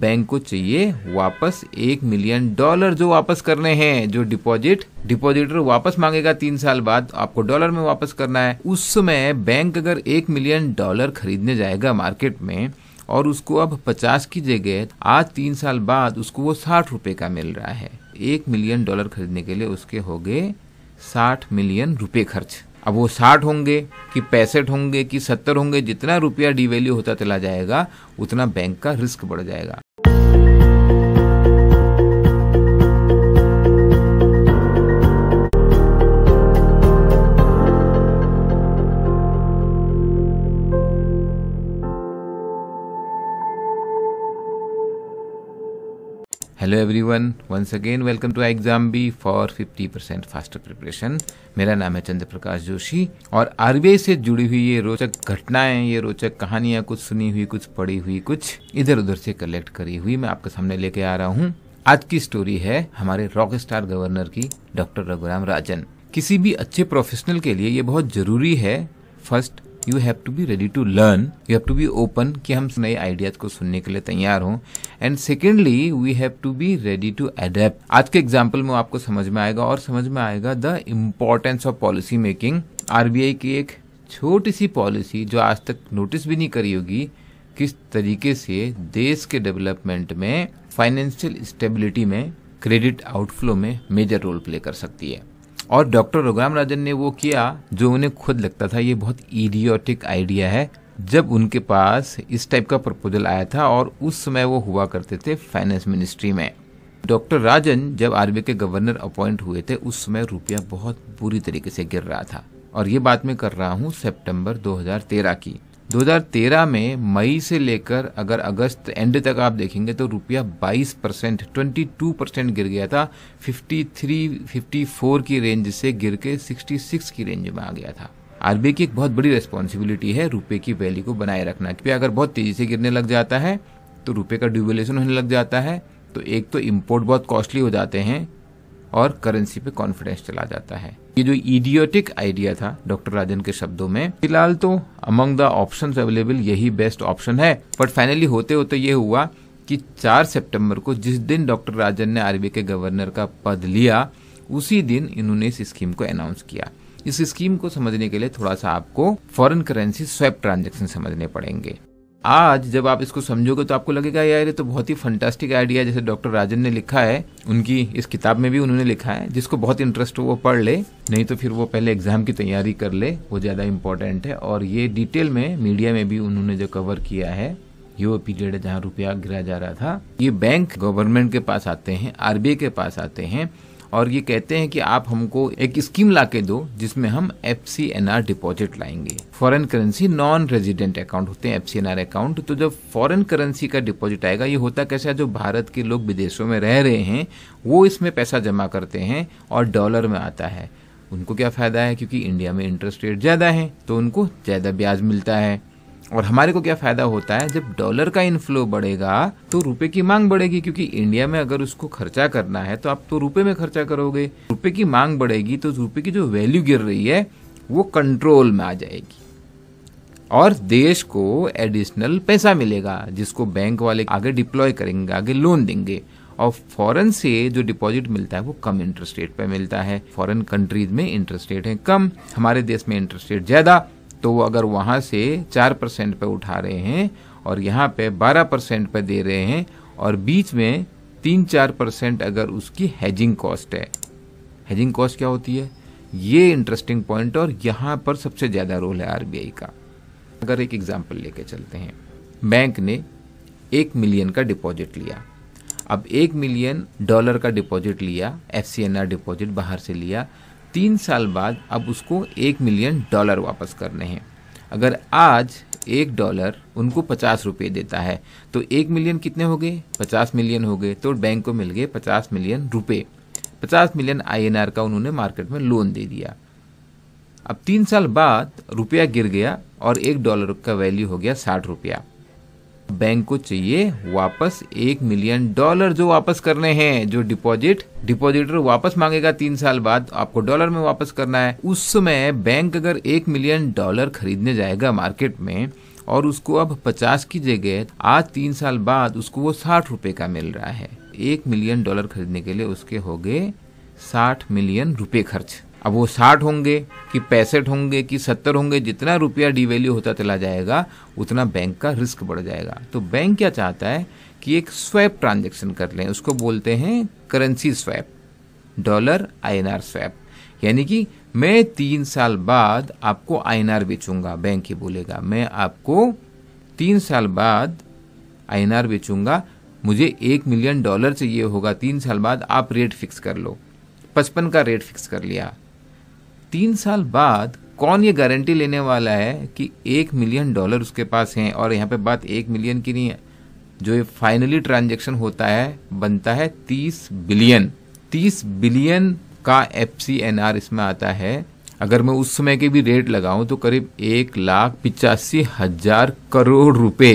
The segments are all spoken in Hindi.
बैंक को चाहिए वापस एक मिलियन डॉलर जो वापस करने हैं जो डिपॉजिट डिपॉजिटर वापस मांगेगा तीन साल बाद आपको डॉलर में वापस करना है उस समय बैंक अगर एक मिलियन डॉलर खरीदने जाएगा मार्केट में और उसको अब पचास की जगह आज तीन साल बाद उसको वो साठ रुपए का मिल रहा है एक मिलियन डॉलर खरीदने के लिए उसके हो गए साठ मिलियन रुपए खर्च अब वो साठ होंगे कि पैंसठ होंगे कि सत्तर होंगे जितना रुपया डिवेल्यू होता चला जाएगा उतना बैंक का रिस्क बढ़ जाएगा hello everyone once again welcome to exam B for 50 percent faster preparation मेरा नाम है चंद्र प्रकाश जोशी और आरबीआई से जुड़ी हुई ये रोचक घटनाएं ये रोचक कहानियां कुछ सुनी हुई कुछ पढ़ी हुई कुछ इधर उधर से कलेक्ट करी हुई मैं आपके सामने लेके आ रहा हूँ आज की स्टोरी है हमारे रॉक स्टार गवर्नर की डॉक्टर रघुराम राजन किसी भी अच्छे प्रोफेशनल के लिए ये बहुत जरूरी है first you have to be ready to learn you have to be open कि हम नए आइडियाज को सुनने के लिए तैयार हों and secondly we have to be ready to adapt आज के एग्जाम्पल में आपको समझ में आएगा और समझ में आएगा the importance of policy making RBI की एक छोटी सी पॉलिसी जो आज तक नोटिस भी नहीं करी होगी किस तरीके से देश के डेवलपमेंट में फाइनेंशियल स्टेबिलिटी में क्रेडिट आउटफ्लो में मेजर रोल प्ले कर सकती है और डॉक्टर रघुराम राजन ने वो किया जो उन्हें खुद लगता था ये बहुत इडियोटिक आइडिया है जब उनके पास इस टाइप का प्रपोजल आया था और उस समय वो हुआ करते थे फाइनेंस मिनिस्ट्री में डॉक्टर राजन जब आरबीआई के गवर्नर अपॉइंट हुए थे उस समय रुपया बहुत बुरी तरीके से गिर रहा था और ये बात मैं कर रहा हूँ सितंबर 2013 की 2013 में मई से लेकर अगर अगस्त एंड तक आप देखेंगे तो रुपया 22 परसेंट ट्वेंटी परसेंट गिर गया था 53, 54 की रेंज से गिर के 66 की रेंज में आ गया था आरबीआई की एक बहुत बड़ी रेस्पॉन्सिबिलिटी है रुपये की वैल्यू को बनाए रखना क्योंकि अगर बहुत तेजी से गिरने लग जाता है तो रुपये का ड्यूबलेशन होने लग जाता है तो एक तो इम्पोर्ट बहुत कॉस्टली हो जाते हैं और करेंसी पे कॉन्फिडेंस चला जाता है ये जो इडियोटिक आइडिया था डॉक्टर राजन के शब्दों में फिलहाल तो अमंग द ऑप्शन अवेलेबल यही बेस्ट ऑप्शन है बट फाइनली होते होते ये हुआ कि 4 सितंबर को जिस दिन डॉक्टर राजन ने आरबीआई के गवर्नर का पद लिया उसी दिन इन्होंने इस स्कीम को अनाउंस किया इस स्कीम को समझने के लिए थोड़ा सा आपको फॉरेन करेंसी स्वैप ट्रांजेक्शन समझने पड़ेंगे आज जब आप इसको समझोगे तो आपको लगेगा यार ये तो बहुत ही फंटास्टिक आइडिया जैसे डॉक्टर राजन ने लिखा है उनकी इस किताब में भी उन्होंने लिखा है जिसको बहुत इंटरेस्ट हो वो पढ़ ले नहीं तो फिर वो पहले एग्जाम की तैयारी कर ले वो ज़्यादा इम्पोर्टेंट है और ये डिटेल में मीडिया में भी उन्होंने जो कवर किया है ये वो पीरियड है जहाँ रुपया गिरा जा रहा था ये बैंक गवर्नमेंट के पास आते हैं आरबीआई के पास आते हैं और ये कहते हैं कि आप हमको एक स्कीम ला के दो जिसमें हम F C N R deposit लाएंगे foreign currency non resident account होते हैं F C N R account तो जब फॉरेन करेंसी का डिपॉजिट आएगा ये होता कैसा जो भारत के लोग विदेशों में रह रहे हैं वो इसमें पैसा जमा करते हैं और डॉलर में आता है उनको क्या फ़ायदा है क्योंकि इंडिया में इंटरेस्ट रेट ज़्यादा है तो उनको ज़्यादा ब्याज मिलता है और हमारे को क्या फायदा होता है जब डॉलर का इनफ्लो बढ़ेगा तो रुपए की मांग बढ़ेगी क्योंकि इंडिया में अगर उसको खर्चा करना है तो आप तो रुपए में खर्चा करोगे रुपए की मांग बढ़ेगी तो रुपए की जो वैल्यू गिर रही है वो कंट्रोल में आ जाएगी और देश को एडिशनल पैसा मिलेगा जिसको बैंक वाले आगे डिप्लॉय करेंगे आगे लोन देंगे और फॉरेन से जो डिपॉजिट मिलता है वो कम इंटरेस्ट रेट पे मिलता है फॉरेन कंट्रीज में इंटरेस्ट रेट है कम हमारे देश में इंटरेस्ट रेट ज्यादा तो वो अगर वहाँ से चार परसेंट पर उठा रहे हैं और यहाँ पे बारह परसेंट पर दे रहे हैं और बीच में तीन चार परसेंट अगर उसकी हैजिंग कॉस्ट है हैजिंग कॉस्ट क्या होती है ये इंटरेस्टिंग पॉइंट और यहाँ पर सबसे ज़्यादा रोल है आरबीआई का अगर एक एग्जाम्पल लेके चलते हैं बैंक ने एक मिलियन का डिपॉजिट लिया अब एक मिलियन डॉलर का डिपॉजिट लिया एफ डिपॉजिट बाहर से लिया तीन साल बाद अब उसको एक मिलियन डॉलर वापस करने हैं अगर आज एक डॉलर उनको पचास रुपये देता है तो एक मिलियन कितने हो गए पचास मिलियन हो गए तो बैंक को मिल गए पचास मिलियन रुपये पचास मिलियन आईएनआर का उन्होंने मार्केट में लोन दे दिया अब तीन साल बाद रुपया गिर गया और एक डॉलर का वैल्यू हो गया साठ रुपया बैंक को चाहिए वापस एक मिलियन डॉलर जो वापस करने हैं जो डिपॉजिट डिपॉजिटर वापस मांगेगा तीन साल बाद आपको डॉलर में वापस करना है उस समय बैंक अगर एक मिलियन डॉलर खरीदने जाएगा मार्केट में और उसको अब पचास की जगह आज तीन साल बाद उसको वो साठ रुपए का मिल रहा है एक मिलियन डॉलर खरीदने के लिए उसके हो गए साठ मिलियन रुपए खर्च अब वो साठ होंगे कि पैंसठ होंगे कि सत्तर होंगे जितना रुपया डीवैल्यू होता चला जाएगा उतना बैंक का रिस्क बढ़ जाएगा तो बैंक क्या चाहता है कि एक स्वैप ट्रांजेक्शन कर लें उसको बोलते हैं करेंसी स्वैप डॉलर आई स्वैप यानी कि मैं तीन साल बाद आपको आईएनआर बेचूंगा बैंक ही बोलेगा मैं आपको तीन साल बाद आईएनआर बेचूंगा मुझे एक मिलियन डॉलर चाहिए होगा तीन साल बाद आप रेट फिक्स कर लो पचपन का रेट फिक्स कर लिया तीन साल बाद कौन ये गारंटी लेने वाला है कि एक मिलियन डॉलर उसके पास हैं और यहाँ पे बात एक मिलियन की नहीं है जो ये फाइनली ट्रांजेक्शन होता है बनता है तीस बिलियन तीस बिलियन का एफ सी एन आर इसमें आता है अगर मैं उस समय के भी रेट लगाऊं तो करीब एक लाख पिचासी हजार करोड़ रुपए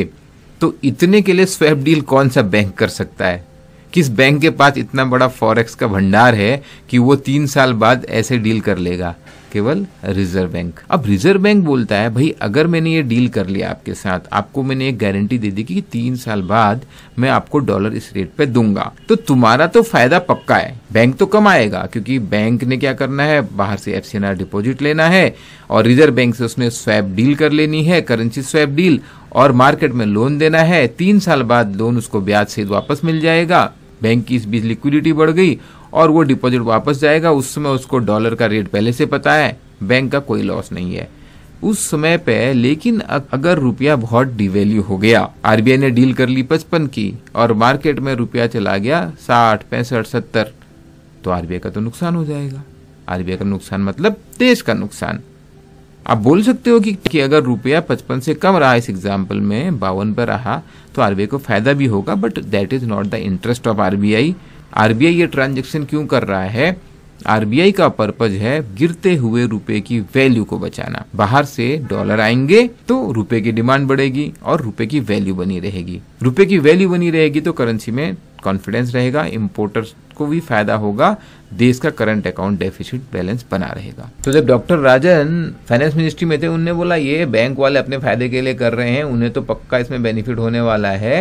तो इतने के लिए स्वैप डील कौन सा बैंक कर सकता है किस बैंक के पास इतना बड़ा फॉरेक्स का भंडार है कि वो तीन साल बाद ऐसे डील कर लेगा केवल रिजर्व बैंक अब रिजर्व बैंक बोलता है भाई अगर मैंने ये डील कर लिया आपके साथ आपको मैंने एक गारंटी दे दी कि तीन साल बाद मैं आपको डॉलर इस रेट पे दूंगा तो तुम्हारा तो फायदा पक्का है बैंक तो कम आएगा क्योंकि बैंक ने क्या करना है बाहर से एफ डिपॉजिट लेना है और रिजर्व बैंक से उसने स्वैप डील कर लेनी है करेंसी स्वैप डील और मार्केट में लोन देना है तीन साल बाद लोन उसको ब्याज से वापस मिल जाएगा बैंक की इस बीच लिक्विडिटी बढ़ गई और वो डिपॉजिट वापस जाएगा उस समय उसको डॉलर का रेट पहले से पता है बैंक का कोई लॉस नहीं है उस समय पे लेकिन अगर रुपया बहुत डिवेल्यू हो गया आरबीआई ने डील कर ली पचपन की और मार्केट में रुपया चला गया साठ पैंसठ सत्तर तो आरबीआई का तो नुकसान हो जाएगा आरबीआई का नुकसान मतलब देश का नुकसान आप बोल सकते हो कि, कि अगर रुपया पचपन से कम रहा इस एग्जाम्पल में बावन पर रहा तो आरबीआई को फ़ायदा भी होगा but that is not the interest of RBI RBI ये ट्रांजेक्शन क्यों कर रहा है आरबीआई का पर्पज है गिरते हुए रुपए की वैल्यू को बचाना बाहर से डॉलर आएंगे तो रुपए की डिमांड बढ़ेगी और रुपए की वैल्यू बनी रहेगी रुपए की वैल्यू बनी रहेगी तो करेंसी में कॉन्फिडेंस रहेगा इम्पोर्टर्स को भी फायदा होगा देश का करंट अकाउंट डेफिसिट बैलेंस बना रहेगा तो जब डॉक्टर राजन फाइनेंस मिनिस्ट्री में थे उनने बोला ये बैंक वाले अपने फायदे के लिए कर रहे हैं उन्हें तो पक्का इसमें बेनिफिट होने वाला है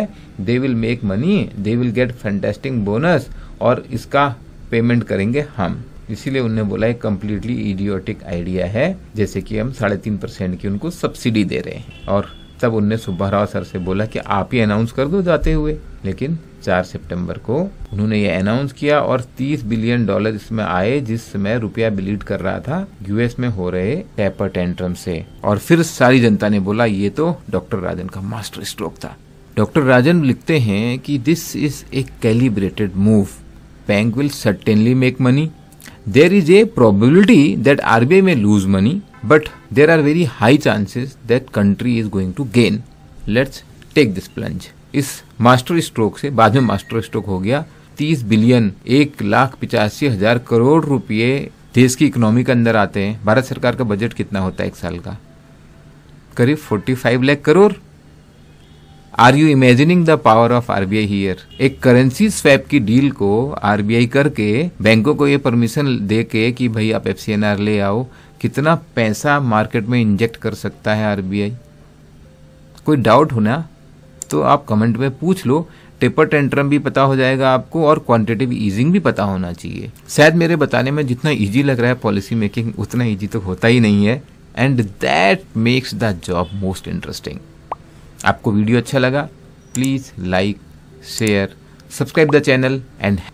they will make money they will get fantastic bonus और इसका पेमेंट करेंगे हम इसीलिए उन्होंने बोला एक कम्प्लीटली इडियोटिक आइडिया है जैसे कि हम साढ़े तीन परसेंट की उनको सब्सिडी दे रहे हैं और तब उनने सुब्बा राव सर से बोला कि आप ही अनाउंस कर दो जाते हुए लेकिन 4 सितंबर को उन्होंने ये अनाउंस किया और 30 बिलियन डॉलर इसमें आए जिस समय रुपया बिलीड कर रहा था यूएस में हो रहे टेपर टेंट्रम से और फिर सारी जनता ने बोला ये तो डॉक्टर राजन का मास्टर स्ट्रोक था डॉक्टर राजन लिखते हैं कि this is a calibrated move bank will certainly make money there is a probability that RBI may lose money but there are very high chances that country is going to gain let's take this plunge इस मास्टर स्ट्रोक से बाद में मास्टर स्ट्रोक हो गया तीस बिलियन एक लाख पिचासी हजार करोड़ रुपये देश की इकोनॉमी के अंदर आते हैं भारत सरकार का बजट कितना होता है एक साल का करीब forty five lakh crore are you imagining the power of RBI here एक करेंसी स्वैप की डील को आरबीआई करके बैंकों को ये परमिशन दे के कि भाई आप एफ ले आओ कितना पैसा मार्केट में इंजेक्ट कर सकता है आरबीआई कोई डाउट होना तो आप कमेंट में पूछ लो टेपर टेंट्रम भी पता हो जाएगा आपको और क्वांटिटेटिव ईजिंग भी पता होना चाहिए शायद मेरे बताने में जितना ईजी लग रहा है पॉलिसी मेकिंग उतना ईजी तो होता ही नहीं है and that makes the job most interesting आपको वीडियो अच्छा लगा please like share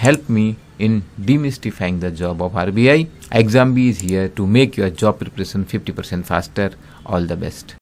help me in demystifying the job of R B I exam B is here to make your job preparation fifty percent faster all the best